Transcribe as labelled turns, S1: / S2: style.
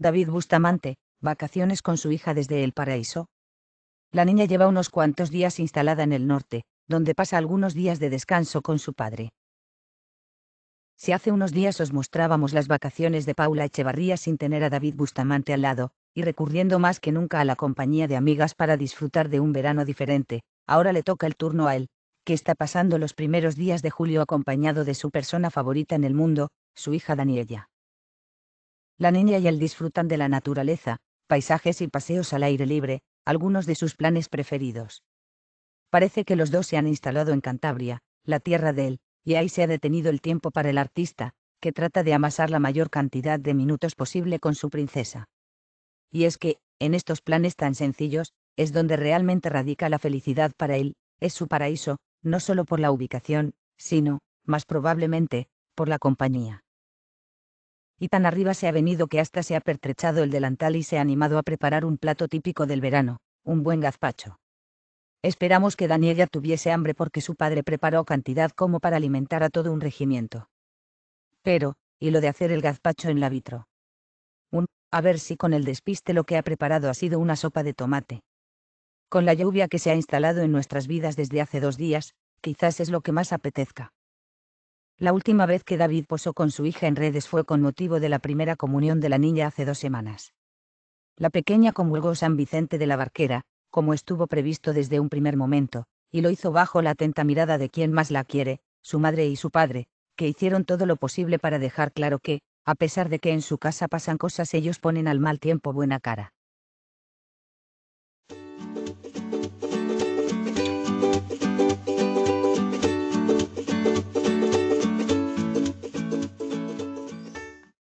S1: David Bustamante, vacaciones con su hija desde el paraíso. La niña lleva unos cuantos días instalada en el norte, donde pasa algunos días de descanso con su padre. Si hace unos días os mostrábamos las vacaciones de Paula Echevarría sin tener a David Bustamante al lado, y recurriendo más que nunca a la compañía de amigas para disfrutar de un verano diferente, ahora le toca el turno a él, que está pasando los primeros días de julio acompañado de su persona favorita en el mundo, su hija Daniela. La niña y él disfrutan de la naturaleza, paisajes y paseos al aire libre, algunos de sus planes preferidos. Parece que los dos se han instalado en Cantabria, la tierra de él, y ahí se ha detenido el tiempo para el artista, que trata de amasar la mayor cantidad de minutos posible con su princesa. Y es que, en estos planes tan sencillos, es donde realmente radica la felicidad para él, es su paraíso, no solo por la ubicación, sino, más probablemente, por la compañía y tan arriba se ha venido que hasta se ha pertrechado el delantal y se ha animado a preparar un plato típico del verano, un buen gazpacho. Esperamos que Daniela tuviese hambre porque su padre preparó cantidad como para alimentar a todo un regimiento. Pero, y lo de hacer el gazpacho en la vitro. Un, a ver si con el despiste lo que ha preparado ha sido una sopa de tomate. Con la lluvia que se ha instalado en nuestras vidas desde hace dos días, quizás es lo que más apetezca. La última vez que David posó con su hija en redes fue con motivo de la primera comunión de la niña hace dos semanas. La pequeña comulgó San Vicente de la Barquera, como estuvo previsto desde un primer momento, y lo hizo bajo la atenta mirada de quien más la quiere, su madre y su padre, que hicieron todo lo posible para dejar claro que, a pesar de que en su casa pasan cosas ellos ponen al mal tiempo buena cara.